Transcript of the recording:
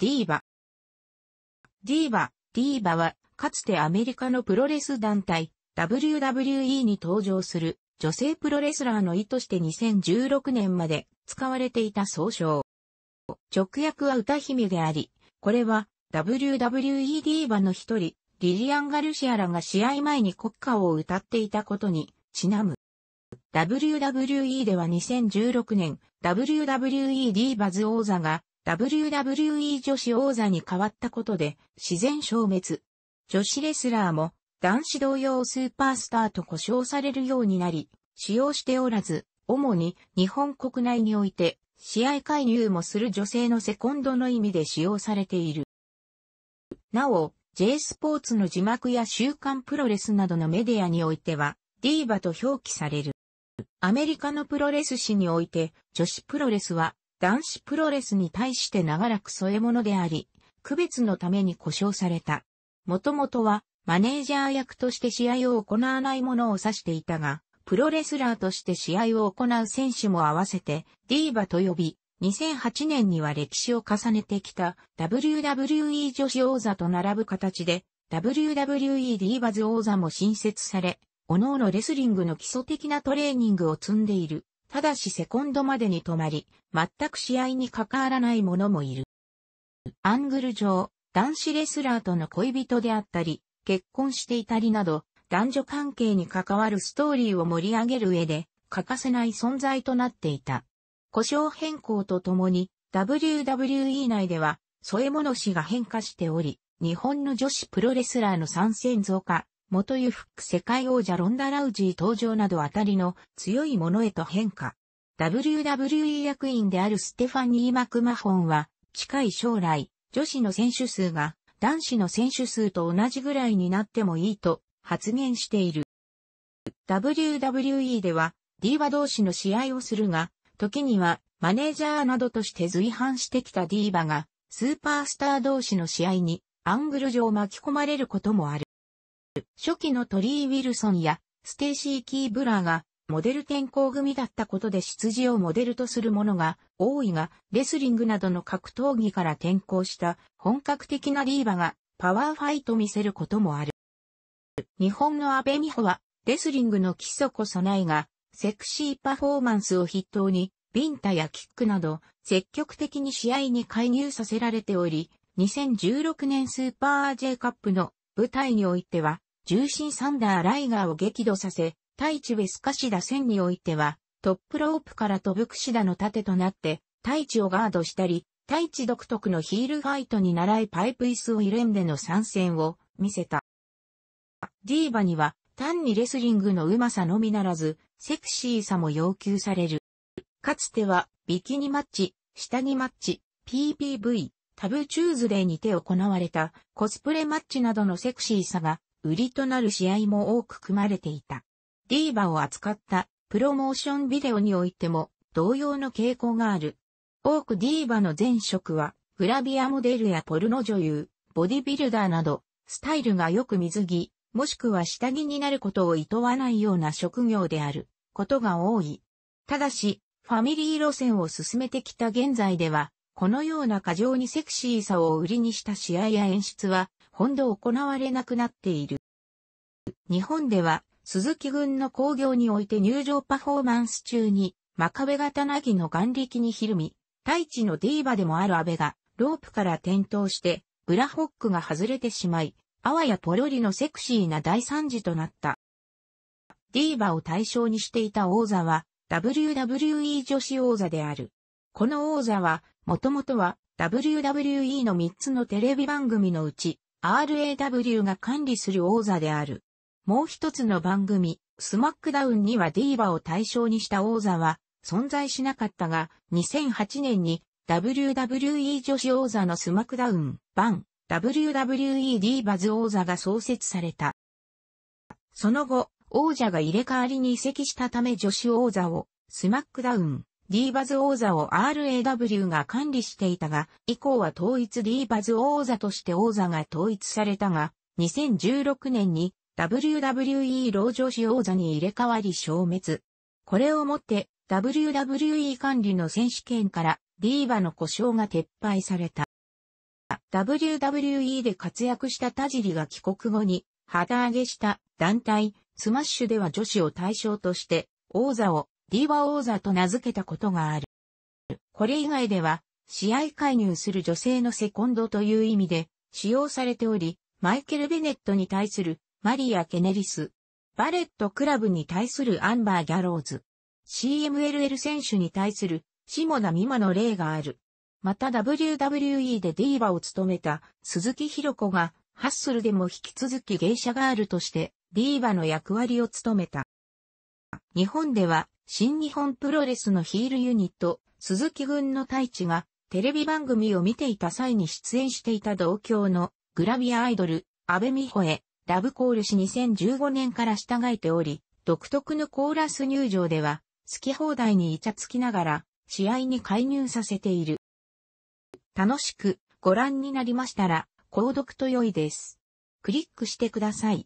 ディーバ。ディーバ、ディーバは、かつてアメリカのプロレス団体、WWE に登場する、女性プロレスラーの意図して2016年まで使われていた総称。直訳は歌姫であり、これは WWE ディーバの一人、リリアン・ガルシアらが試合前に国歌を歌っていたことにちなむ。WWE では2016年、WWE ディーバズ王座が WWE 女子王座に変わったことで自然消滅。女子レスラーも男子同様スーパースターと呼称されるようになり、使用しておらず、主に日本国内において試合介入もする女性のセコンドの意味で使用されている。なお、J スポーツの字幕や週刊プロレスなどのメディアにおいては、ディーバと表記される。アメリカのプロレス誌において、女子プロレスは、男子プロレスに対して長らく添え物であり、区別のために故障された。もともとは、マネージャー役として試合を行わないものを指していたが、プロレスラーとして試合を行う選手も合わせて、ディーバと呼び、2008年には歴史を重ねてきた WWE 女子王座と並ぶ形で、WWE ディーバズ王座も新設され、各々レスリングの基礎的なトレーニングを積んでいるただしセコンドまでに止まり、全く試合に関わらない者もいる。アングル上、男子レスラーとの恋人であったり、結婚していたりなど、男女関係に関わるストーリーを盛り上げる上で、欠かせない存在となっていた。故障変更とともに、WWE 内では、添え物氏が変化しており、日本の女子プロレスラーの参戦増加、元ユフック世界王者ロンダ・ラウジー登場などあたりの強いものへと変化。WWE 役員であるステファニー・マクマホンは、近い将来、女子の選手数が男子の選手数と同じぐらいになってもいいと発言している。WWE では、ディーバ同士の試合をするが、時にはマネージャーなどとして随伴してきたディーバが、スーパースター同士の試合にアングル上巻き込まれることもある。初期のトリー・ウィルソンやステイシー・キー・ブラーがモデル転向組だったことで出自をモデルとするものが多いが、レスリングなどの格闘技から転向した本格的なリーバがパワーファイト見せることもある。日本の安倍美穂はレスリングの基礎こそないが、セクシーパフォーマンスを筆頭に、ビンタやキックなど、積極的に試合に介入させられており、2016年スーパー J カップの舞台においては、重心サンダー・ライガーを激怒させ、対チウェスカシダ1000においては、トップロープから飛ぶクシダの盾となって、対地をガードしたり、対地独特のヒールファイトに習いパイプ椅子を入れんでの参戦を見せた。ディーバには、単にレスリングのうまさのみならず、セクシーさも要求される。かつては、ビキニマッチ、下着マッチ、PPV、タブチューズデーにて行われたコスプレマッチなどのセクシーさが売りとなる試合も多く組まれていた。ディーバを扱ったプロモーションビデオにおいても同様の傾向がある。多くディーバの前職はグラビアモデルやポルノ女優、ボディビルダーなど、スタイルがよく水着、もしくは下着になることを厭わないような職業であることが多い。ただし、ファミリー路線を進めてきた現在では、このような過剰にセクシーさを売りにした試合や演出はほど行われなくなっている。日本では、鈴木軍の工業において入場パフォーマンス中に、真壁型なぎの眼力にひるみ、大地のディーバでもある安倍が、ロープから転倒して、裏ホックが外れてしまい、あわやポロリのセクシーな大惨事となった。ディーバを対象にしていた王座は、WWE 女子王座である。この王座は、もともとは、WWE の3つのテレビ番組のうち、RAW が管理する王座である。もう一つの番組、スマックダウンにはディーバを対象にした王座は存在しなかったが、2008年に WWE 女子王座のスマックダウン版 WWE ディーバズ王座が創設された。その後、王者が入れ替わりに移籍したため女子王座をスマックダウンディーバズ王座を RAW が管理していたが、以降は統一ディーバズ王座として王座が統一されたが、2016年に WWE 老女子王座に入れ替わり消滅。これをもって WWE 管理の選手権からディーバの故障が撤廃された。WWE で活躍した田尻が帰国後に旗揚げした団体スマッシュでは女子を対象として王座をディーバ王座と名付けたことがある。これ以外では、試合介入する女性のセコンドという意味で使用されており、マイケル・ベネットに対するマリア・ケネリス、バレットクラブに対するアンバー・ギャローズ、CMLL 選手に対するシモナ・ミマの例がある。また WWE でディーバを務めた鈴木ひろ子がハッスルでも引き続き芸者ガールとしてディーバの役割を務めた。日本では新日本プロレスのヒールユニット、鈴木軍の太一が、テレビ番組を見ていた際に出演していた同郷のグラビアアイドル、安部美穂へ、ラブコールし2015年から従えており、独特のコーラス入場では、好き放題にイチャつきながら、試合に介入させている。楽しくご覧になりましたら、購読と良いです。クリックしてください。